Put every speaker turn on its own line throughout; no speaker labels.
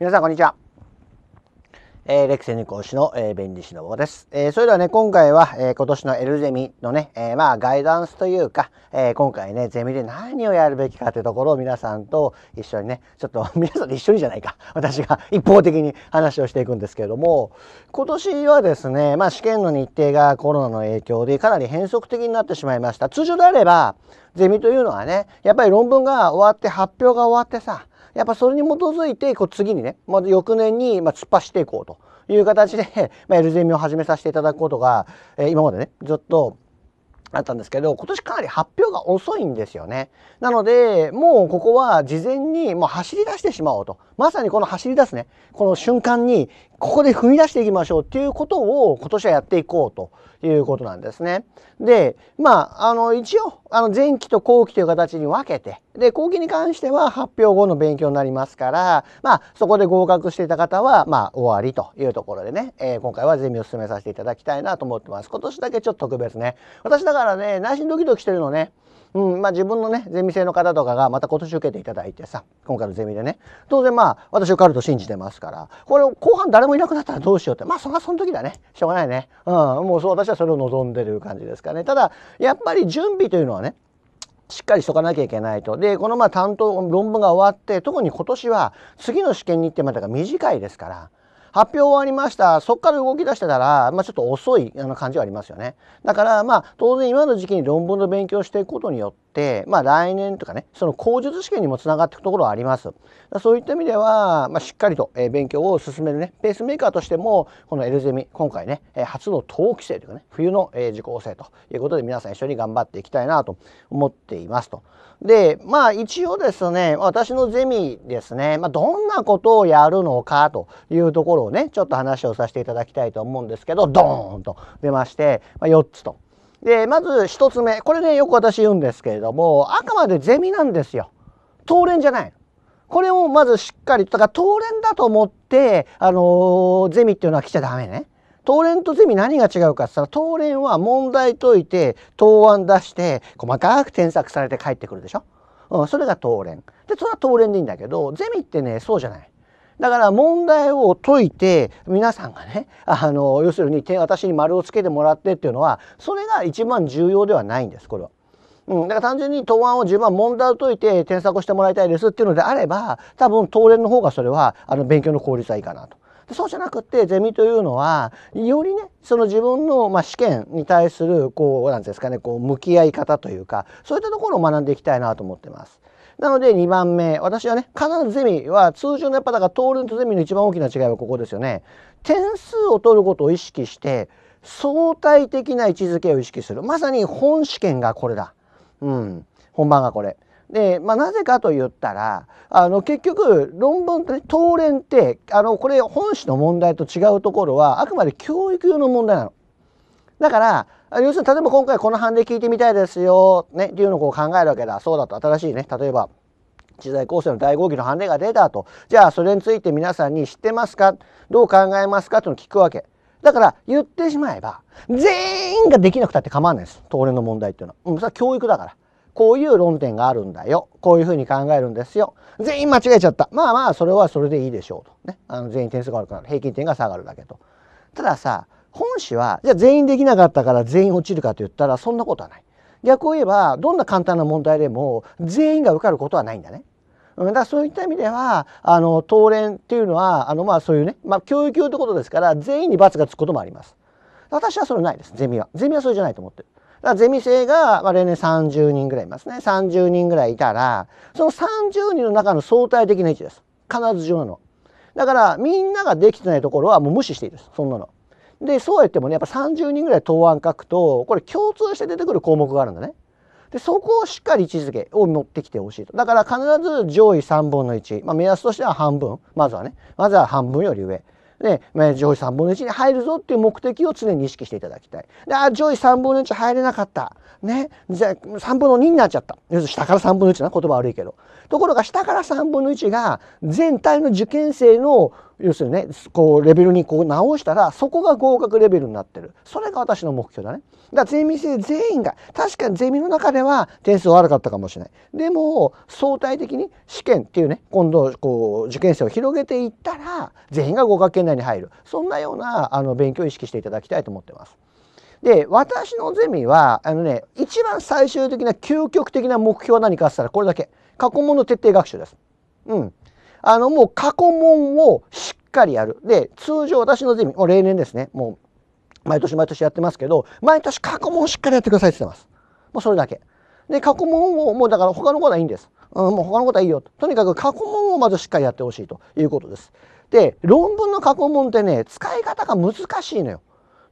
皆さんこんにちは。えー、レクセニ講師の、えー、弁理士の坊です。えー、それではね、今回は、えー、今年のエルゼミのね、えー、まあ、ガイダンスというか、えー、今回ね、ゼミで何をやるべきかというところを皆さんと一緒にね、ちょっと 皆さんと一緒にじゃないか。私が一方的に話をしていくんですけれども、今年はですね、まあ、試験の日程がコロナの影響でかなり変則的になってしまいました。通常であれば、ゼミというのはね、やっぱり論文が終わって発表が終わってさ、やっぱそれに基づいてこう次にね、まあ、翌年にま突っ走っていこうという形で、まあ、l ゼ m を始めさせていただくことが、えー、今までねずっとあったんですけど、今年かなり発表が遅いんですよね。なので、もうここは事前にもう走り出してしまおうと。まさにこの走り出すね、この瞬間に、ここで踏み出していきましょうっていうことを今年はやっていこうということなんですね。で、まあ、あの、一応、あの、前期と後期という形に分けて、で、後期に関しては発表後の勉強になりますから、まあ、そこで合格していた方は、まあ、終わりというところでね、えー、今回はゼミを進めさせていただきたいなと思ってます。今年だけちょっと特別ね。私だからね内心ドキドキしてるのね。うんまあ、自分のねゼミ生の方とかがまた今年受けていただいてさ今回のゼミでね当然まあ私受かると信じてますからこれ後半誰もいなくなったらどうしようってまあそれはその時だねしょうがないね、うん、もうそう私はそれを望んでる感じですかねただやっぱり準備というのはねしっかりしとかなきゃいけないと。で、このまあ担当、論文が終わって、特に今年は次の試験に行ってまたが短いですから、発表終わりました。そこから動き出してたら、まあ、ちょっと遅いあの感じはありますよね。だから、まあ、当然今の時期に論文の勉強していくことによって、まあ、来年とかね、その口述試験にもつながっていくところはあります。そういった意味では、まあ、しっかりと勉強を進めるね、ペースメーカーとしても、このエルゼミ、今回ね、初の冬季生というかね、冬の受講生ということで、皆さん一緒に頑張っていきたいなと思っていますと。で、まあ、一応ですね、私のゼミですね、まあ、どんなことをやるのかというところろをねちょっと話をさせていただきたいと思うんですけどドーンと出まして、まあ、4つと。でまず1つ目これねよく私言うんですけれどもあくまでゼミなんですよ。当連じゃないこれをまずしっかりだから当連だと思ってあのー、ゼミっていうのは来ちゃダメね。当連とゼミ何が違うかって言ったら当連は問題解いて答案出して細かく添削されて帰ってくるでしょ、うん、それが当連でそれは当連でいいんだけどゼミってねそうじゃないだから問題を解いて皆さんがねあの要するに私に丸をつけてもらってっていうのはそれが一番重要ではないんですこれは。うん、だから単純に答案を自分は問題を解いて添削をしてもらいたいですっていうのであれば多分答連の方がそれはあの勉強の効率はいいかなと。そうじゃなくてゼミというのはよりねその自分の、まあ、試験に対するこうなんですかねこう向き合い方というかそういったところを学んでいきたいなと思ってます。なので2番目、私はね、必ずゼミは通常のやっぱだから討論とゼミの一番大きな違いはここですよね。点数を取ることを意識して相対的な位置づけを意識する。まさに本試験がこれだ。うん。本番がこれ。で、まあ、なぜかと言ったらあの結局論文とね答練ってあのこれ本誌の問題と違うところはあくまで教育用の問題なの。だから、要するに例えば今回この判例聞いてみたいですよ、ね、っていうのをこう考えるわけだ。そうだと新しいね、例えば、知財構成の第5期の判例が出たと。じゃあ、それについて皆さんに知ってますかどう考えますかっていうのを聞くわけ。だから、言ってしまえば、全員ができなくたって構わないです。当然の問題っていうのは。うん、それは教育だから。こういう論点があるんだよ。こういうふうに考えるんですよ。全員間違えちゃった。まあまあ、それはそれでいいでしょうと。ね。あの全員点数が悪くなる。平均点が下がるだけと。たださ、本誌はじゃあ全員できなかったから全員落ちるかと言ったらそんなことはない。逆を言えばどんな簡単な問題でも全員が受かることはないんだね。だからそういった意味ではあの当連っていうのはあのまあそういうね、まあ、教育用ってことですから全員に罰がつくこともあります。私はそれないですゼミは。ゼミはそれじゃないと思ってる。だからゼミ生が、まあ、例年30人ぐらいいますね。30人ぐらいいたらその30人の中の相対的な位置です。必ず重要なのだからみんなができてないところはもう無視していいですそんなの。でそうやってもねやっぱ30人ぐらい答案書くとこれ共通して出てくる項目があるんだね。でそこをしっかり位置づけを持ってきてほしいとだから必ず上位3分の1、まあ、目安としては半分まずはねまずは半分より上で、まあ、上位3分の1に入るぞっていう目的を常に意識していただきたいであ上位3分の1入れなかったねじゃ3分の2になっちゃった要するに下から3分の1な言葉悪いけどところが下から3分の1が全体の受験生の要するにねこうレベルにこう直したらそこが合格レベルになってるそれが私の目標だねだからゼミ生全員が確かにゼミの中では点数悪かったかもしれないでも相対的に試験っていうね今度こう受験生を広げていったら全員が合格圏内に入るそんなようなあの勉強を意識していただきたいと思ってますで私のゼミはあのね一番最終的な究極的な目標は何かっつったらこれだけ過去問の徹底学習ですうんあの、もう過去問をしっかりやる。で、通常私のゼミ、もう例年ですね、もう、毎年毎年やってますけど、毎年過去問をしっかりやってくださいって言ってます。もうそれだけ。で、過去問を、もうだから他のことはいいんです。うん、もう他のことはいいよと。とにかく過去問をまずしっかりやってほしいということです。で、論文の過去問ってね、使い方が難しいのよ。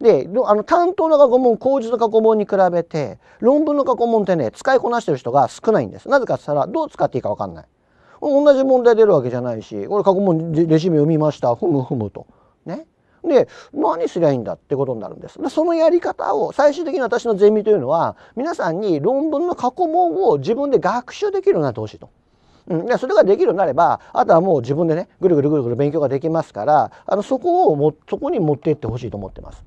で、あの担当の過去問、工事の過去問に比べて、論文の過去問ってね、使いこなしてる人が少ないんです。なぜかって言ったら、どう使っていいかわかんない。同じ問題出るわけじゃないしこれ過去問レシピ読みましたふむふむと。ね。で何すりゃいいんだってことになるんです。でそのやり方を最終的に私のゼミというのは皆さんに論文の過去問を自分で学習できるようになってほしいと。うん、でそれができるようになればあとはもう自分でねぐるぐるぐるぐる勉強ができますからあのそこをもそこに持っていってほしいと思ってます。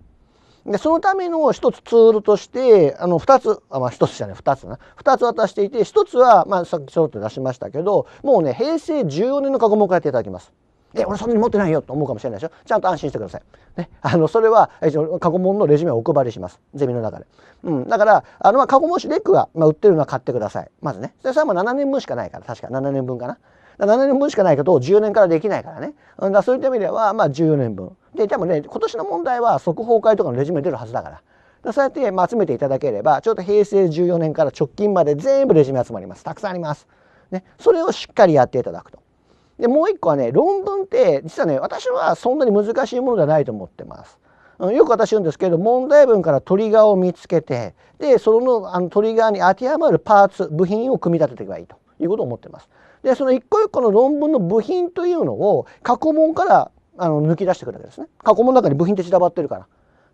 でそのための一つツールとしてあの2つあまあ1つじゃない2つな2つ渡していて1つは、まあ、さっきちょろっと出しましたけどもうね平成14年の過去問をらやっていただきます。え俺そんなに持ってないよと思うかもしれないでしょちゃんと安心してください。ね、あのそれは過去問のレジュメをお配りしますゼミの中で。うん、だからあの過去問シレックが、まあ、売ってるのは買ってくださいまずね。それはもう7年分しかないから確か7年分かな。7年分しかないけど10年からできないからね。だそういった意味では、まあ、14年分。で、多分ね、今年の問題は速報会とかのレジュメ出るはずだから。そうやって、まあ、集めていただければ、ちょうど平成14年から直近まで全部レジュメ集まります。たくさんあります。ね、それをしっかりやっていただくと。で、もう一個はね、論文って、実はね、私はそんなに難しいものではないと思ってます。よく私言うんですけれど問題文からトリガーを見つけてでそのあのトリガーに当てはまるパーツ部品を組み立てていけばいいということを思ってます。でその一個一個の論文の部品というのを過去問からあの抜き出してくるわけですね過去問の中に部品って散らばってるか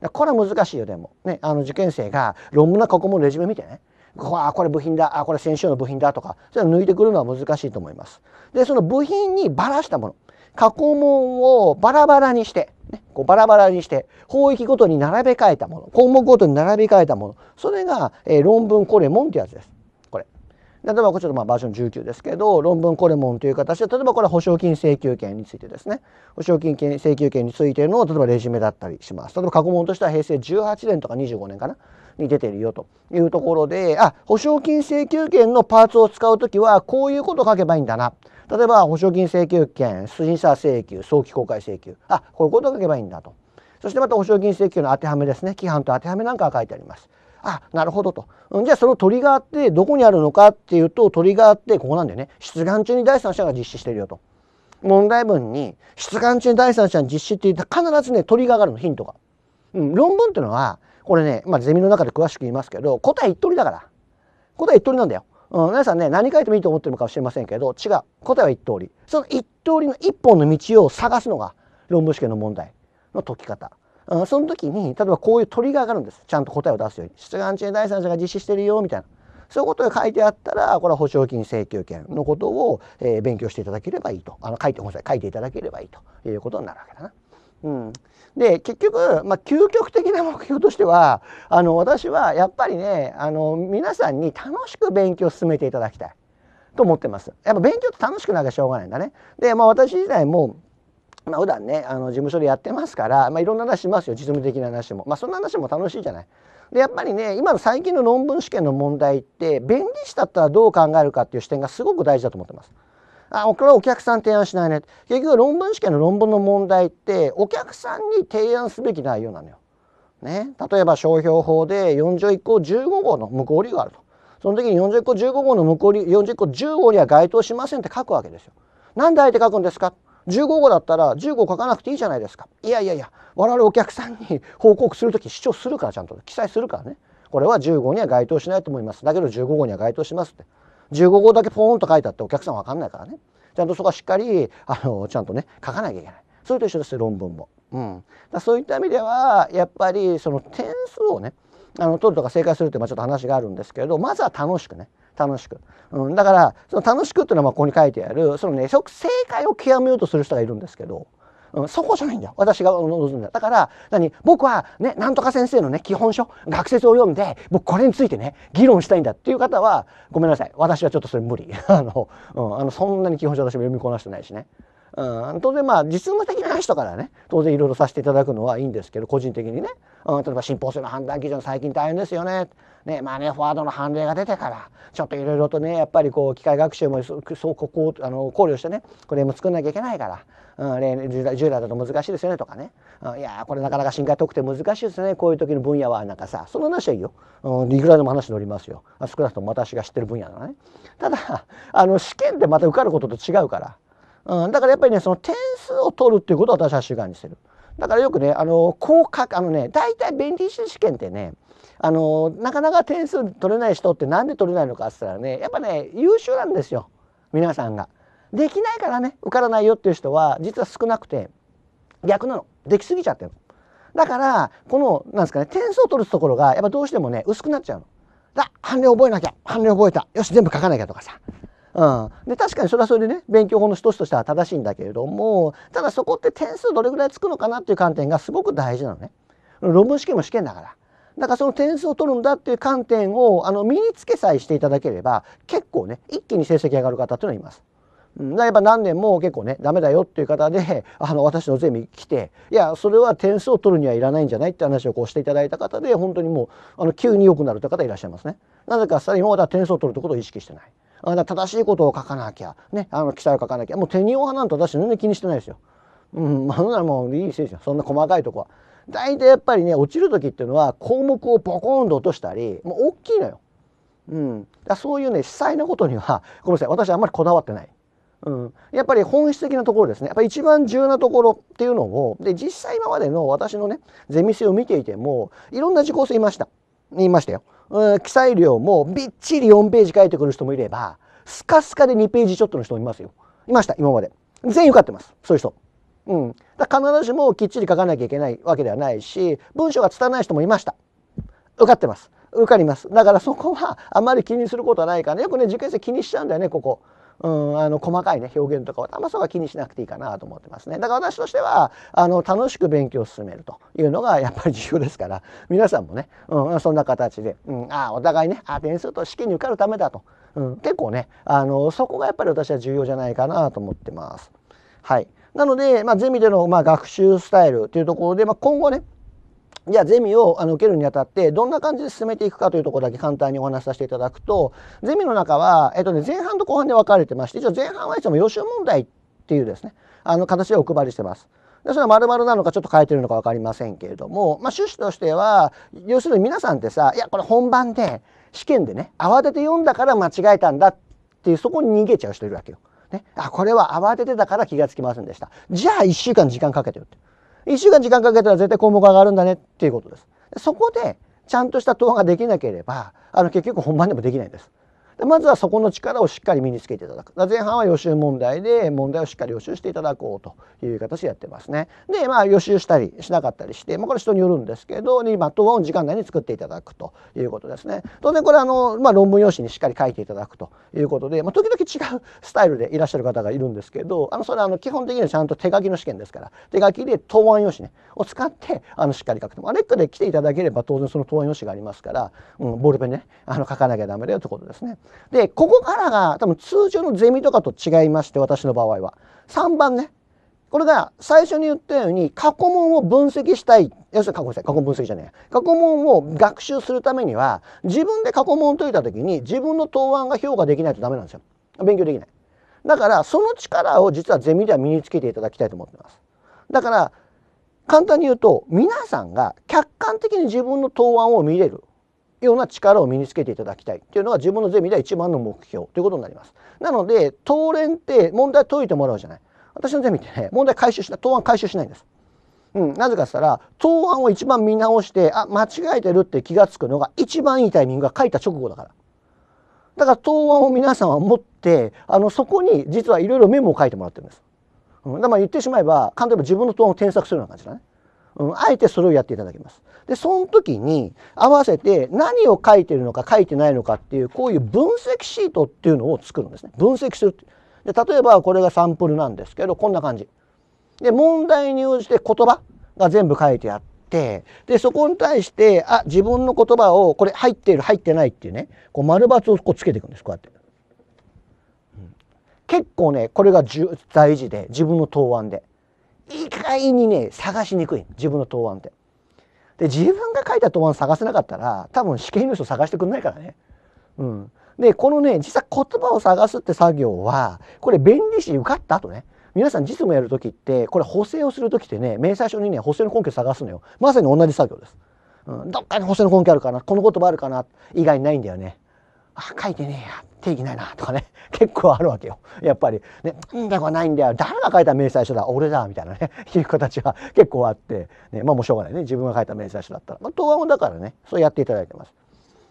らこれは難しいよでもねあの受験生が論文の過去問レジュメ見てねあこれ部品だあこれ先週の部品だとかそれ抜いてくるのは難しいと思います。でその部品にばらしたもの過去問をバラバラにして、ね、こうバラバラにして法域ごとに並べ替えたもの項目ごとに並べ替えたものそれが、えー、論文これもんってやつです。例えばこれちょっとまあバージョン19ですけど論文コレモンという形で例えばこれは保証金請求権についてですね保証金請求権についての例えばレジュメだったりします例えば過去問としては平成18年とか25年かなに出てるよというところであ保証金請求権のパーツを使う時はこういうことを書けばいいんだな例えば保証金請求権審査請求早期公開請求あこういうことを書けばいいんだとそしてまた保証金請求の当てはめですね規範と当てはめなんかが書いてあります。あなるほどと、ん、じゃあそのトリガーってどこにあるのかっていうとトリガーってここなんだよね出願中に第三者が実施してるよと問題文に出願中に第三者に実施って言ったら必ずねトリガーがあるのヒントが、うん、論文っていうのはこれね、まあ、ゼミの中で詳しく言いますけど答え一通りだから答え一通りなんだよ、うん、皆さんね何書いてもいいと思ってるのかもしれませんけど違う答えは一通りその一通りの一本の道を探すのが論文試験の問題の解き方その時に例えばこういう鳥が上がるんですちゃんと答えを出すように出願中第三者が実施してるよみたいなそういうことが書いてあったらこれは保証金請求権のことを、えー、勉強していただければいいとあの書いてごめんなさい書いていただければいいということになるわけだな。うん、で結局、まあ、究極的な目標としてはあの私はやっぱりねあの皆さんに楽しく勉強を進めていただきたいと思ってます。やっぱ勉強って楽しくなきゃしょうがないんだね。で、まあ、私自体もまあ、普段ねあの事務所でやってますから、まあ、いろんな話しますよ実務的な話も、まあ、そんな話も楽しいじゃない。でやっぱりね今の最近の論文試験の問題って弁理士だったらどう考えるかっていう視点がすごく大事だと思ってます。あこれはお客さん提案しないね結局論文試験の論文の問題ってお客さんに提案すべき内容なのよ。ね、例えば商標法で4条1項15号の無効理由があるとその時に40個15号の無効理40個10号には該当しませんって書くわけですよ。なんであえて書くんですか15号だったら15書かなくていいじゃないですか。いやいやいや、我々お客さんに報告する時主張するからちゃんと記載するからね。これは15には該当しないと思います。だけど15号には該当しますって。15号だけポーンと書いてあってお客さんわかんないからね。ちゃんとそこはしっかり、あの、ちゃんとね、書かなきゃいけない。それと一緒です論文も。うん。だそういった意味では、やっぱりその点数をね、あの取るとか正解するってまあちょっと話があるんですけれどまずは楽しくね楽しく、うん、だからその楽しくっていうのはまあここに書いてあるそのね正解を極めようとする人がいるんですけど、うん、そこじゃないんだよ私が望んだだから何僕はねなんとか先生のね基本書学説を読んで僕これについてね議論したいんだっていう方はごめんなさい私はちょっとそれ無理 あの、うん、あのそんなに基本書私も読みこなしてないしねうん、当然まあ実務的な人からね当然いろいろさせていただくのはいいんですけど個人的にね、うん、例えば信法性の判断基準最近大変ですよね。ねまあねフォワードの判例が出てからちょっといろいろとねやっぱりこう機械学習もそうこうあの考慮してねこれも作んなきゃいけないから、うん、10, 代だと難しいですよねとかね、うん、いやこれなかなか深海得点て難しいですねこういう時の分野はなんかさその話はいいよ、うん、いくらでも話乗りますよ少なくとも私が知ってる分野らね。ただあの試験でまた受かることと違うから。うん、だからやっぱりねその点数を取るっていうことを私は主眼にしてる。だからよくねあの高価あのね大体便利士試験ってねあのなかなか点数取れない人って何で取れないのかって言ったらねやっぱね優秀なんですよ皆さんが。できないからね受からないよっていう人は実は少なくて逆なのできすぎちゃってるだからこのなんですかね点数を取るところがやっぱどうしてもね薄くなっちゃうの。だ判例覚えなきゃ判例覚えたよし全部書かなきゃとかさうん、で確かにそれはそれでね勉強法の一つとしては正しいんだけれどもただそこって点数どれぐらいつくのかなっていう観点がすごく大事なのね。論文試験も試験だから。だからその点数を取るんだっていう観点をあの身につけさえしていただければ結構ね一気に成績上がる方っていうのはいます。やっぱ何年も結構ねダメだよっていう方であの私のゼミ来ていやそれは点数を取るにはいらないんじゃないって話をこうしていただいた方で本当にもうあの急に良くなるって方いらっしゃいますね。なぜか今まだ点数を取るってことを意識してない。あだ正しいことを書かなきゃ、ね、あの記載を書かなきゃもう手にお花なんて私全然気にしてないですよ。うん、まあ、ならもういい選手そんな細かいとこは。大体やっぱりね落ちる時っていうのは項目をボコンと落としたりもう大きいのよ。うん、だそういうね主催なことにはごめんなさい私あんまりこだわってない。うん、やっぱり本質的なところですねやっぱり一番重要なところっていうのをで実際今までの私のねゼミ生を見ていてもいろんな受講生いましたいましたよ。うん、記載量もびっちり4ページ書いてくる人もいれば、スカスカで2ページちょっとの人もいますよ。いました、今まで。全員受かってます、そういう人。うん、だ必ずしもきっちり書かなきゃいけないわけではないし文章が拙い人もいました受かってます受かりますだからそこはあまり気にすることはないからねよくね受験生気にしちゃうんだよねここうん、あの細かいね表現とかはあんまそこは気にしなくていいかなと思ってますねだから私としてはあの楽しく勉強を進めるというのがやっぱり重要ですから皆さんもね、うん、そんな形で、うん、あお互いねあ点数と試験に受かるためだと、うん、結構ねあのそこがやっぱり私は重要じゃないかなと思ってます。はい、なので、まあ、ゼミでの、まあ、学習スタイルというところで、まあ、今後ねじゃあゼミをあの受けるにあたってどんな感じで進めていくかというところだけ簡単にお話しさせていただくとゼミの中は、えっとね、前半と後半で分かれてまして一応前半はいつも予習問題っていうですねあの形でお配りしてます。でそれは丸々なのかちょっと変えてるのか分かりませんけれども、まあ、趣旨としては要するに皆さんってさいやこれ本番で試験でね慌てて読んだから間違えたんだっていうそこに逃げちゃう人いるわけよ。ね、あこれは慌ててたから気が付きませんでしたじゃあ一週間時間かけてよって。1週間時間かけたら絶対項目上がるんだねっていうことです。そこでちゃんとした答案ができなければあの結局本番でもできないんです。まずはそこの力をしっかり身につけていただく前半は予習問題で問題をしっかり予習していただこうという形でやってますねでまあ予習したりしなかったりして、まあ、これ人によるんですけどに、ま答案を時間内に作っていただくということですね当然これあの、まあ、論文用紙にしっかり書いていただくということで、まあ、時々違うスタイルでいらっしゃる方がいるんですけどあのそれはあの基本的にはちゃんと手書きの試験ですから手書きで答案用紙、ね、を使ってあのしっかり書くと、まあ、レックで来ていただければ当然その答案用紙がありますから、うん、ボールペンねあの書かなきゃダメだよってことですね。で、ここからが多分通常のゼミとかと違いまして、私の場合は。3番ね。これが最初に言ったように過去問を分析したい。要するに過去問過去分析じゃねえ。過去問を学習するためには自分で過去問を解いた時に自分の答案が評価できないとダメなんですよ。勉強できない。だからその力を実はゼミでは身につけていただきたいと思ってます。だから簡単に言うと皆さんが客観的に自分の答案を見れるような力を身につけていただきたいというのが自分のゼミでは一番の目標ということになります。なので、当連って問題解いてもらうじゃない。私のゼミってね、問題回収しない、答案回収しないんです。うん、なぜかしたら、答案を一番見直して、あ、間違えてるって気がつくのが一番いいタイミングが書いた直後だから。だから答案を皆さんは持って、あの、そこに実はいろいろメモを書いてもらってるんです。うん、だから言ってしまえば、簡単に自分の答案を添削するような感じだね。うん、あえてそれをやっていただきます。で、その時に合わせて何を書いてるのか書いてないのかっていう、こういう分析シートっていうのを作るんですね。分析する。で、例えばこれがサンプルなんですけど、こんな感じ。で、問題に応じて言葉が全部書いてあって、で、そこに対して、あ、自分の言葉を、これ入っている、入ってないっていうね、こう丸抜をこうつけていくんです、こうやって。結構ね、これが大事で、自分の答案で。意外にね探しにくい自分の答案って。で自分が書いた答案探せなかったら多分試験の人探してくんないからね。うん、でこのね実際言葉を探すって作業はこれ弁理士受かった後ね皆さん実務やる時ってこれ補正をする時ってね明細書にね補正の根拠を探すのよまさに同じ作業です。うん、どっかに補正の根拠あるかなこの言葉あるかな以外ないんだよね。あ書いてねえや定義ないなとかね 結構あるわけよやっぱりねんだこないんだよ誰が書いた明細書だ俺だみたいなね いう形が結構あって、ね、まあもうしょうがないね自分が書いた明細書だったら、まあ、答案だからねそうやっていただいてます。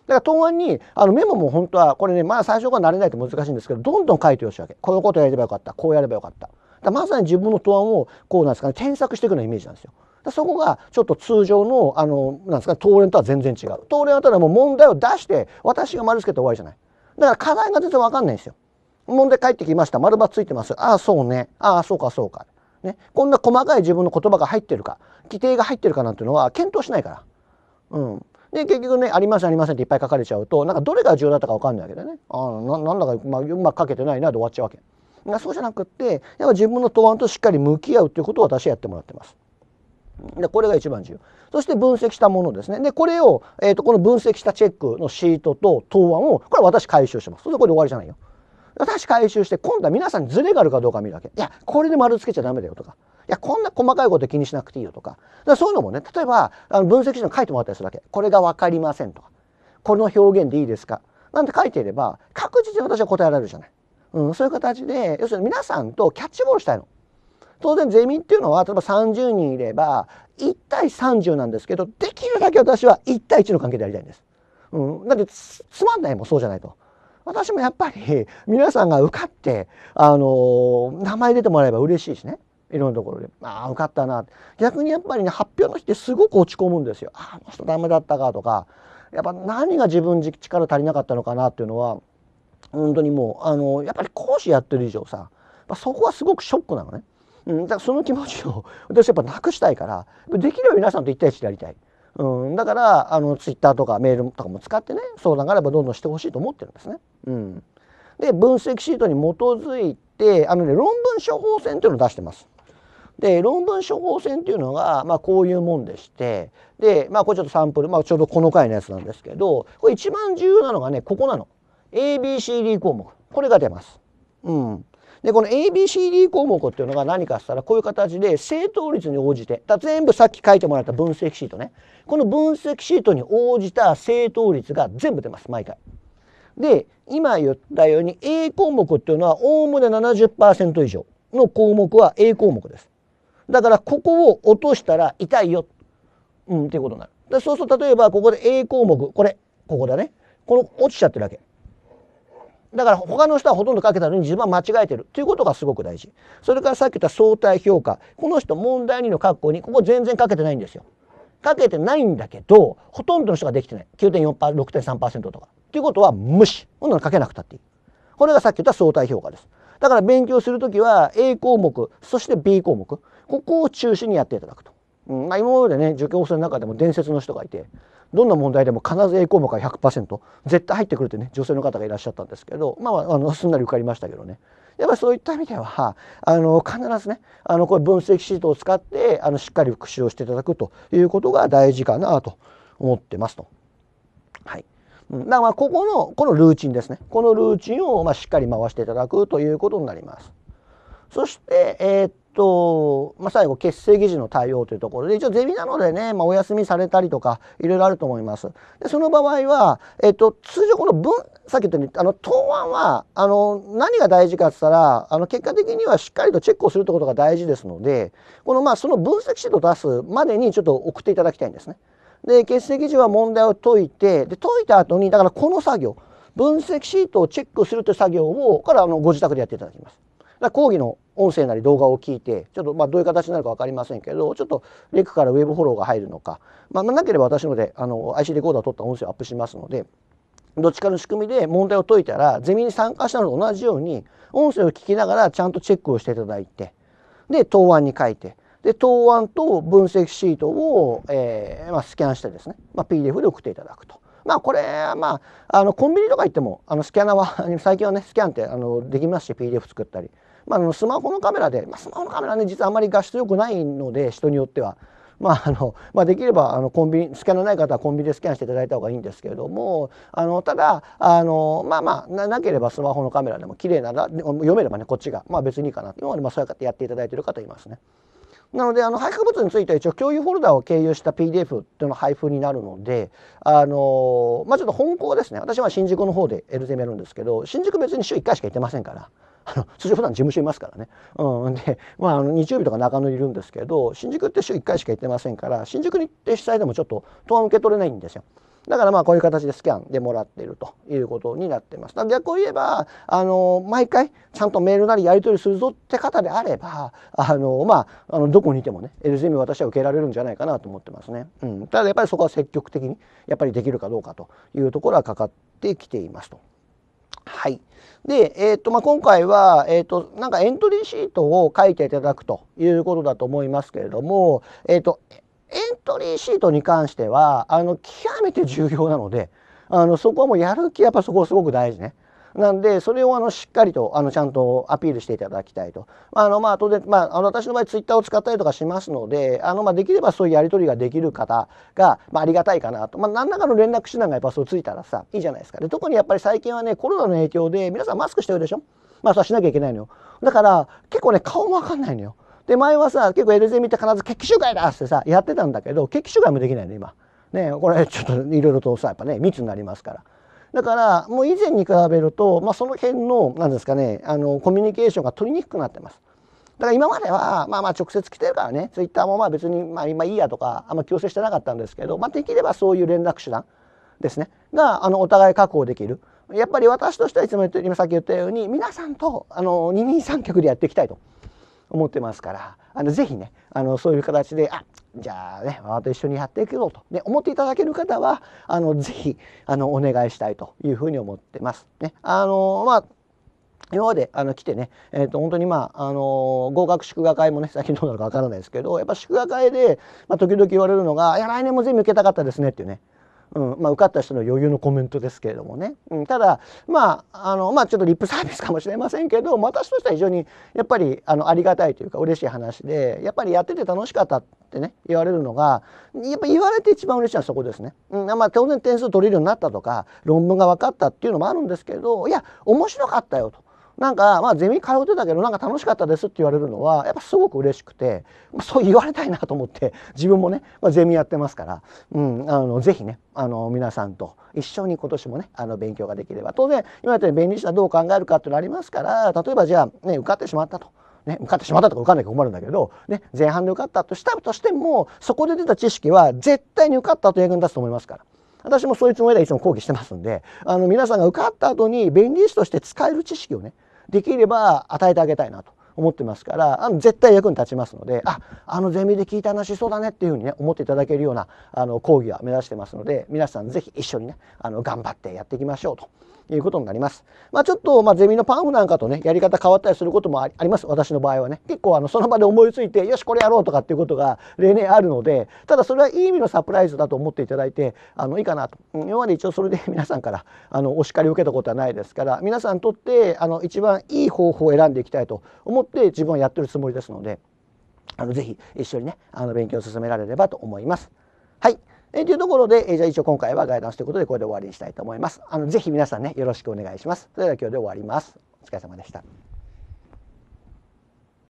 だから答案にあのメモも本当はこれねまあ最初から慣れないと難しいんですけどどんどん書いてほしいわけこういうことやればよかったこうやればよかったまさに自分の答案をこうなんですかね添削していくようなイメージなんですよそこがちょっと通常のあのなんですか当連とは全然違う当連はただもう問題を出して私が丸つけて終わりじゃないだから課題が全然分かんないんですよ問題返ってきました丸抜ついてますああそうねああそうかそうかねこんな細かい自分の言葉が入ってるか規定が入ってるかなんていうのは検討しないからうんで結局ねありませんありませんっていっぱい書かれちゃうとなんかどれが重要だったか分かんないわけだよねあななんだか、まあ、うまく書けてないなで終わっちゃうわけそうじゃなくってやっぱ自分の答案としっかり向き合うっていうことを私はやってもらってますでこれが一番重要そして分析したものですねでこれを、えーと、この分析したチェックのシートと答案をこれ私回収しますそれでこれで終わりじゃないよ私回収して今度は皆さんにズレがあるかどうか見るわけいやこれで丸つけちゃダメだよとかいやこんな細かいこと気にしなくていいよとかかそういうのもね例えばあの分析書に書いてもらったりするわけこれが分かりませんとかこの表現でいいですかなんて書いていれば確実に私は答えられるじゃない、うん、そういう形で要するに皆さんとキャッチボールしたいの当然ゼミっていうのは例えば30人いれば1対30なんですけどできるだけ私は1対1の関係でやりたいんです。うん、だってつつまんないもんそうじゃないと。私もやっぱり皆さんが受かって、あのー、名前出てもらえば嬉しいしねいろんなところで「ああ受かったな」逆にやっぱりね発表の日ってすごく落ち込むんですよ。ああ人ダメだったかとかやっぱ何が自分自力足りなかったのかなっていうのは本当にもうあのー、やっぱり講師やってる以上さそこはすごくショックなのね。うん、だからその気持ちを 私やっぱなくしたいからできるよ皆さんと一対一でやりたい、うん、だからあのツイッターとかメールとかも使ってね相談があればどんどんしてほしいと思ってるんですね。うん、で分析シートに基づいてあの、ね、論文処方箋というのを出してます。で論文処方箋っていうのが、まあ、こういうもんでしてで、まあ、これちょっとサンプル、まあ、ちょうどこの回のやつなんですけどこれ一番重要なのがねここなの ABCD 項目これが出ます。うん、でこの ABCD 項目っていうのが何かっつったらこういう形で正答率に応じて全部さっき書いてもらった分析シートねこの分析シートに応じた正答率が全部出ます毎回。で今言ったように A 項目っていうのはおおむね70%以上の項目は A 項目です。だからここを落としたら痛いよ、うん、っていうことになる。でそうすると例えばここで A 項目これここだねこの落ちちゃってるわけ。だから他の人はほとんど書けたのに自分は間違えてるということがすごく大事。それからさっき言った相対評価。この人問題2の格好にここ全然書けてないんですよ。書けてないんだけど、ほとんどの人ができてない。9.4%、6.3%とか。っていうことは無視。こんなの書けなくたっていい。これがさっき言った相対評価です。だから勉強するときは A 項目、そして B 項目。ここを中心にやっていただくと。うんまあ、今までね、受験生の中でも伝説の人がいて、どんな問題でも必ず A 項目は100%絶対入ってくるってね女性の方がいらっしゃったんですけどまああのすんなり受かりましたけどね。やっぱりそういった意味ではあの必ずねあのこれ分析シートを使ってあのしっかり復習をしていただくということが大事かなと思ってますと。はいだからまあここのこのルーチンですねこのルーチンをましっかり回していただくということになります。そして、えー、っと、まあ、最後結成議事の対応というところで一応ゼミなのでね、まあ、お休みされたりとかいろいろあると思います。でその場合は、えっと、通常この分さっき言ったようにあの答案はあの何が大事かって言ったらあの結果的にはしっかりとチェックをするってことが大事ですのでこのまあその分析シートを出すまでにちょっと送っていただきたいんですね。で結成議事は問題を解いてで解いた後にだからこの作業分析シートをチェックするという作業をからあのご自宅でやっていただきます。講義の音声なり動画を聞いてちょっとまあどういう形になるか分かりませんけどちょっとレクからウェブフォローが入るのか、まあ、なければ私のであの IC レコーダーを取った音声をアップしますのでどっちかの仕組みで問題を解いたらゼミに参加したのと同じように音声を聞きながらちゃんとチェックをしていただいてで答案に書いてで答案と分析シートを、えーまあ、スキャンしてですね、まあ、PDF で送っていただくと。まあこれまああのコンビニとか行ってもあのスキャナは最近はねスキャンってあのできますし PDF 作ったりまあ、スマホのカメラで、まあ、スマホのカメラね実はあまり画質良くないので人によっては。まああのまあ、できればあのコンビニスキャンのない方はコンビニでスキャンしていただいた方がいいんですけれどもあのただあのまあまあななければスマホのカメラでも綺麗なら読めればねこっちが、まあ、別にいいかなというので、まあ、そうやってやっていただいている方いますね。なのであの配布物については一応共有フォルダを経由した PDF というのが配布になるのであの、まあ、ちょっと本校ですね私は新宿の方で LZ やるんですけど新宿別に週1回しか行ってませんから。あ の通常普段事務所いますからね、うん、で、まあ、あの日曜日とか中野にいるんですけど新宿って週1回しか行ってませんから新宿に行って主催でもちょっと当案受け取れないんですよ。だからまあこういう形でスキャンでもらっているということになってます。逆を言えば、あの、毎回ちゃんとメールなりやり取りするぞって方であれば、あの、まあ、あの、どこにいてもね、LGM 私は受けられるんじゃないかなと思ってますね。うん。ただやっぱりそこは積極的に、やっぱりできるかどうかというところはかかってきていますと。はい。で、えーとまあ、今回は、えーと、なんかエントリーシートを書いていただくということだと思いますけれども、えーとエントリーシートに関してはあの極めて重要なのであのそこはもうやる気やっぱそこすごく大事ね。なんでそれをあのしっかりとあのちゃんとアピールしていただきたいとあのまあ当然、まあ、あの私の場合ツイッターを使ったりとかしますのであのまあできればそういうやり取りができる方が、まあ、ありがたいかなと、まあ、何らかの連絡手段がやっぱそうついたらさいいじゃないですかで特にやっぱり最近はねコロナの影響で皆さんマスクしてるでしょまあそうはしなきゃいけないのよだから結構ね顔もわかんないのよで前はさ結構エルゼミって必ず決起集会だってさやってたんだけど決起集会もできないの今。ねこれちょっといろいろとさやっぱね密になりますからだから、もう以前に比べると、まあ、その辺の、なんですかね、あの、コミュニケーションが取りにくくなってます。だから今までは、まあまあ直接来てるからね、ツイッターもまあ別に、まあ今いいやとか、あんま強制してなかったんですけど、まあできればそういう連絡手段ですね、が、あの、お互い確保できる。やっぱり私としてはいつも言って、今さっき言ったように、皆さんと、あの、二人三脚でやっていきたいと思ってますから、あの、ぜひね、あの、そういう形で、あ、じゃあねママ一緒にやっていようと、ね、思っていただける方はあのぜひあのお願いしたいというふうに思ってます。ね、あのまあ今まであの来てね、えー、と本当にまあ、あのー、合格祝賀会もね最近どうなるかわからないですけどやっぱ祝賀会で、まあ、時々言われるのが「いや来年も全部受けたかったですね」っていうねうんまあ、受かった人の余裕のコメントですけれどもね、うん、ただまああの、まあ、ちょっとリップサービスかもしれませんけど私としては非常にやっぱりあのありがたいというか嬉しい話でやっぱりやってて楽しかったってね言われるのがやっぱ言われて一番嬉しいのはそこですね。うんまあ、当然点数取れるようになったとか論文が分かったっていうのもあるんですけどいや面白かったよと。なんか、まあ、ゼミ通ってたけど、なんか楽しかったですって言われるのは、やっぱすごく嬉しくて、まあ、そう言われたいなと思って、自分もね、まあ、ゼミやってますから、うん、あの、ぜひね、あの、皆さんと一緒に今年もね、あの、勉強ができれば。当然、今言ったように、利したはどう考えるかっていうのありますから、例えばじゃあ、ね、受かってしまったと。ね、受かってしまったとか受かんないゃ困るんだけど、ね、前半で受かったとしたとしても、そこで出た知識は絶対に受かったと役に立つと思いますから。私もそういうつもりでいつも講義してますんで、あの皆さんが受かった後に便利士として使える知識をね、できれば与えてあげたいなと思ってますからあの絶対役に立ちますのでああのゼミで聞いた話そうだねっていうふうにね思っていただけるようなあの講義は目指してますので皆さん是非一緒にねあの頑張ってやっていきましょうということになります。まあ、ちょっと、まあ、ゼミのパンフなんかとね、やり方変わったりすることもあります。私の場合はね。結構、あの、その場で思いついて、よし、これやろうとかっていうことが例年あるので、ただそれはいい意味のサプライズだと思っていただいて、あの、いいかなと。今まで一応それで 皆さんから、あの、お叱りを受けたことはないですから、皆さんにとって、あの、一番いい方法を選んでいきたいと思って自分はやってるつもりですので、あの、ぜひ一緒にね、あの、勉強を進められればと思います。はい。えー、というところで、えー、じゃあ一応今回はガイダンスということでこれで終わりにしたいと思います。あのぜひ皆さんねよろしくお願いします。それでは今日で終わります。お疲れ様でした。